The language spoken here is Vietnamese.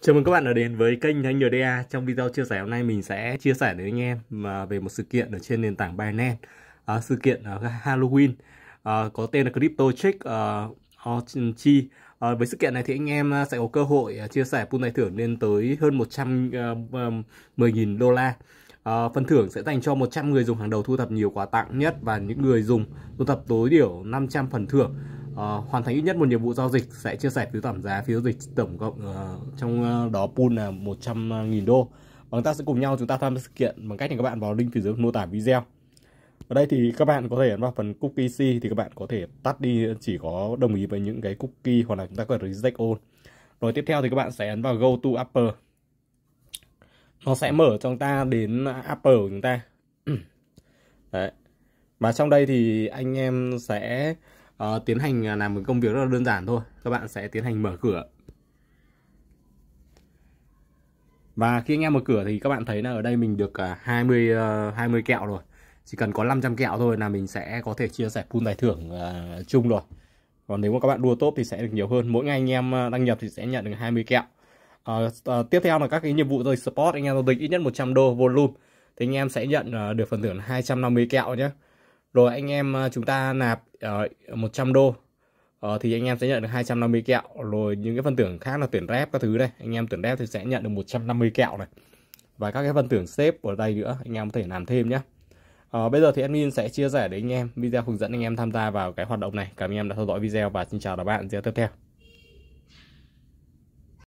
Chào mừng các bạn đã đến với kênh Thanh NDA. Trong video chia sẻ hôm nay mình sẽ chia sẻ đến anh em à, về một sự kiện ở trên nền tảng Binance, à, sự kiện Halloween à, có tên là Crypto Check à, À, với sự kiện này thì anh em à, sẽ có cơ hội à, chia sẻ pool giải thưởng lên tới hơn 110.000 đô la. À, phần thưởng sẽ dành cho 100 người dùng hàng đầu thu thập nhiều quà tặng nhất và những người dùng thu thập tối thiểu 500 phần thưởng Ờ, hoàn thành ít nhất một nhiệm vụ giao dịch sẽ chia sẻ phiếu giảm giá phiếu dịch tổng cộng uh, trong ờ, đó pool là 100.000 đô và chúng ta sẽ cùng nhau chúng ta tham gia sự kiện bằng cách thì các bạn vào link phía dưới mô tả video ở đây thì các bạn có thể vào phần cookie C thì các bạn có thể tắt đi chỉ có đồng ý với những cái cookie hoặc là chúng ta có thể reject all rồi tiếp theo thì các bạn sẽ ấn vào go to upper nó sẽ mở cho chúng ta đến upper của chúng ta đấy và trong đây thì anh em sẽ uh, tiến hành à, làm một công việc rất là đơn giản thôi các bạn sẽ tiến hành mở cửa và khi anh em mở cửa thì các bạn thấy là ở đây mình được 20 uh, 20 kẹo rồi chỉ cần có 500 kẹo thôi là mình sẽ có thể chia sẻ pool giải thưởng uh, chung rồi còn nếu mà các bạn đua tốt thì sẽ được nhiều hơn mỗi ngày anh em à, đăng nhập thì sẽ nhận được 20 kẹo à, à, tiếp theo là các cái nhiệm vụ rơi sport anh em giao dịch ít nhất 100 đô volume thì anh em sẽ nhận được phần thưởng 250 kẹo nhé rồi anh em chúng ta nạp 100 ờ, đô uh, thì anh em sẽ nhận được 250 kẹo rồi những cái phần thưởng khác là tuyển rep các thứ đây anh em tuyển rep thì sẽ nhận được 150 kẹo này và các cái phần thưởng xếp ở đây nữa anh em có thể làm thêm nhé uh, ờ, bây giờ thì admin sẽ chia sẻ đến anh em video hướng dẫn anh em tham gia vào cái hoạt động này cảm ơn anh em đã theo dõi video và xin chào các bạn video tiếp theo